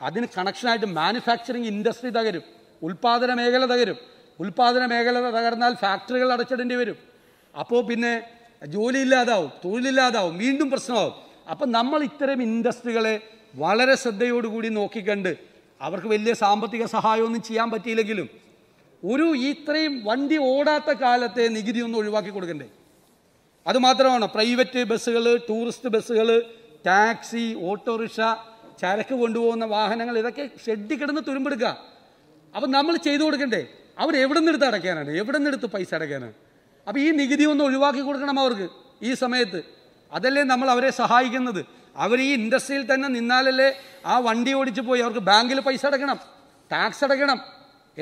അതിന് കണക്ഷനായിട്ട് മാനുഫാക്ചറിങ് ഇൻഡസ്ട്രി തകരും ഉൽപാദന മേഖല തകരും ഉൽപാദന മേഖല തകർന്നാൽ ഫാക്ടറികൾ അടച്ചിടേണ്ടി വരും അപ്പോൾ പിന്നെ ജോലി ഇല്ലാതാവും തൊഴിലില്ലാതാവും വീണ്ടും പ്രശ്നമാവും അപ്പം നമ്മൾ ഇത്തരം ഇൻഡസ്ട്രികളെ വളരെ ശ്രദ്ധയോടുകൂടി നോക്കിക്കണ്ട് അവർക്ക് വലിയ സാമ്പത്തിക സഹായമൊന്നും ചെയ്യാൻ പറ്റിയില്ലെങ്കിലും ഒരു ഇത്രയും വണ്ടി ഓടാത്ത കാലത്തെ നികുതി ഒന്ന് ഒഴിവാക്കി കൊടുക്കണ്ടേ അതുമാത്രമാണ് പ്രൈവറ്റ് ബസ്സുകൾ ടൂറിസ്റ്റ് ബസ്സുകൾ ടാക്സി ഓട്ടോറിക്ഷ ചരക്ക് കൊണ്ടുപോകുന്ന വാഹനങ്ങൾ ഇതൊക്കെ ഷെഡിൽ കിടന്ന് തുരുമ്പെടുക്കുക അപ്പം നമ്മൾ ചെയ്തു കൊടുക്കണ്ടേ അവർ എവിടെ നിന്നെടുത്ത് എടുത്ത് അടയ്ക്കാനാണ് എവിടെ നിന്നെടുത്ത് എടുത്ത് പൈസ അടയ്ക്കാനാണ് അപ്പോൾ ഈ നികുതി ഒന്ന് ഒഴിവാക്കി കൊടുക്കണം അവർക്ക് ഈ സമയത്ത് അതല്ലേ നമ്മൾ അവരെ സഹായിക്കുന്നത് അവർ ഈ ഇൻഡസ്ട്രിയിൽ തന്നെ നിന്നാലല്ലേ ആ വണ്ടി ഓടിച്ച് പോയി അവർക്ക് ബാങ്കിൽ പൈസ അടയ്ക്കണം ടാക്സ് അടയ്ക്കണം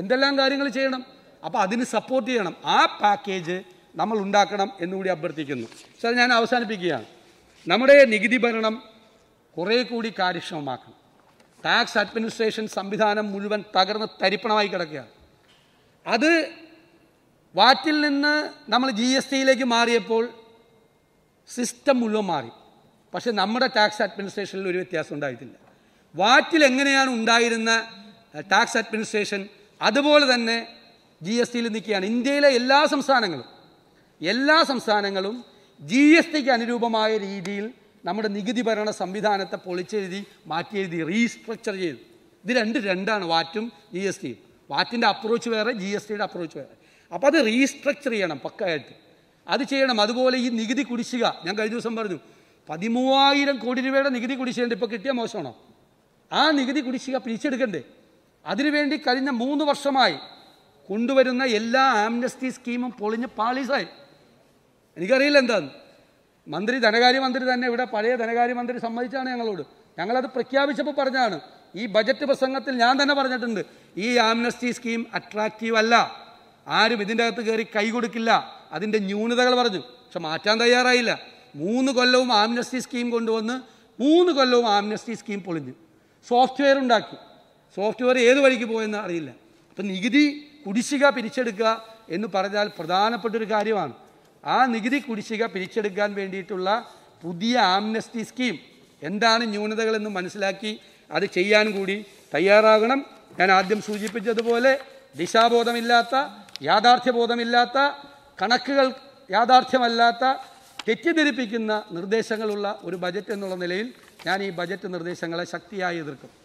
എന്തെല്ലാം കാര്യങ്ങൾ ചെയ്യണം അപ്പോൾ അതിന് സപ്പോർട്ട് ചെയ്യണം ആ പാക്കേജ് നമ്മൾ ഉണ്ടാക്കണം എന്നുകൂടി അഭ്യർത്ഥിക്കുന്നു സാർ ഞാൻ അവസാനിപ്പിക്കുകയാണ് നമ്മുടെ നികുതി ഭരണം കുറേ കൂടി കാര്യക്ഷമമാക്കണം ടാക്സ് അഡ്മിനിസ്ട്രേഷൻ സംവിധാനം മുഴുവൻ തകർന്ന് തരിപ്പണമായി കിടക്കുകയാണ് അത് വാറ്റിൽ നിന്ന് നമ്മൾ ജി എസ് ടിയിലേക്ക് മാറിയപ്പോൾ സിസ്റ്റം മുഴുവൻ മാറി പക്ഷേ നമ്മുടെ ടാക്സ് അഡ്മിനിസ്ട്രേഷനിൽ ഒരു വ്യത്യാസം ഉണ്ടായിട്ടില്ല വാറ്റിൽ എങ്ങനെയാണ് ഉണ്ടായിരുന്ന ടാക്സ് അഡ്മിനിസ്ട്രേഷൻ അതുപോലെ തന്നെ ജി എസ് ടിയിൽ നിൽക്കുകയാണ് ഇന്ത്യയിലെ എല്ലാ സംസ്ഥാനങ്ങളും എല്ലാ സംസ്ഥാനങ്ങളും ജി എസ് ടിക്ക് അനുരൂപമായ രീതിയിൽ നമ്മുടെ നികുതി ഭരണ സംവിധാനത്തെ പൊളിച്ചെഴുതി മാറ്റിയെഴുതി റീസ്ട്രക്ചർ ചെയ്തു ഇത് രണ്ട് രണ്ടാണ് വാറ്റും ജി എസ് ടിയും വാറ്റിൻ്റെ അപ്രോച്ച് വേറെ ജി എസ് ടിയുടെ അപ്രോച്ച് വേറെ അപ്പോൾ അത് റീസ്ട്രക്ചർ ചെയ്യണം പക്കായിട്ട് അത് ചെയ്യണം അതുപോലെ ഈ നികുതി കുടിശ്ശിക ഞാൻ കഴിഞ്ഞ ദിവസം പറഞ്ഞു പതിമൂവായിരം കോടി രൂപയുടെ നികുതി കുടിശ്ശികയുണ്ട് ഇപ്പോൾ കിട്ടിയ മോശമാണോ ആ നികുതി കുടിശ്ശിക പിരിച്ചെടുക്കണ്ടേ അതിനുവേണ്ടി കഴിഞ്ഞ മൂന്ന് വർഷമായി കൊണ്ടുവരുന്ന എല്ലാ ആംനസ്റ്റി സ്കീമും പൊളിഞ്ഞ് പാളീസായി എനിക്കറിയില്ല എന്താണ് മന്ത്രി ധനകാര്യമന്ത്രി തന്നെ ഇവിടെ പഴയ ധനകാര്യമന്ത്രി സമ്മതിച്ചാണ് ഞങ്ങളോട് ഞങ്ങളത് പ്രഖ്യാപിച്ചപ്പോൾ പറഞ്ഞാണ് ഈ ബജറ്റ് പ്രസംഗത്തിൽ ഞാൻ തന്നെ പറഞ്ഞിട്ടുണ്ട് ഈ ആംനസ്റ്റി സ്കീം അട്രാക്റ്റീവ് അല്ല ആരും ഇതിൻ്റെ അകത്ത് കയറി കൈകൊടുക്കില്ല അതിൻ്റെ ന്യൂനതകൾ പറഞ്ഞു പക്ഷെ മാറ്റാൻ തയ്യാറായില്ല മൂന്ന് കൊല്ലവും ആംനസ്റ്റി സ്കീം കൊണ്ടുവന്ന് മൂന്ന് കൊല്ലവും ആംനസ്റ്റി സ്കീം പൊളിഞ്ഞു സോഫ്റ്റ്വെയർ ഉണ്ടാക്കി സോഫ്റ്റ്വെയർ ഏത് വഴിക്ക് പോയെന്ന് അറിയില്ല അപ്പം നികുതി കുടിശ്ശിക പിരിച്ചെടുക്കുക എന്ന് പറഞ്ഞാൽ പ്രധാനപ്പെട്ട ഒരു കാര്യമാണ് ആ നികുതി കുടിശ്ശിക പിരിച്ചെടുക്കാൻ വേണ്ടിയിട്ടുള്ള പുതിയ ആംനസ്റ്റി സ്കീം എന്താണ് ന്യൂനതകളെന്ന് മനസ്സിലാക്കി അത് ചെയ്യാൻ കൂടി തയ്യാറാകണം ഞാൻ ആദ്യം സൂചിപ്പിച്ചതുപോലെ ദിശാബോധമില്ലാത്ത യാഥാർത്ഥ്യബോധമില്ലാത്ത കണക്കുകൾ യാഥാർത്ഥ്യമല്ലാത്ത തെറ്റിദ്ധരിപ്പിക്കുന്ന നിർദ്ദേശങ്ങളുള്ള ഒരു ബജറ്റ് എന്നുള്ള നിലയിൽ ഞാൻ ഈ ബജറ്റ് നിർദ്ദേശങ്ങളെ ശക്തിയായി എതിർക്കും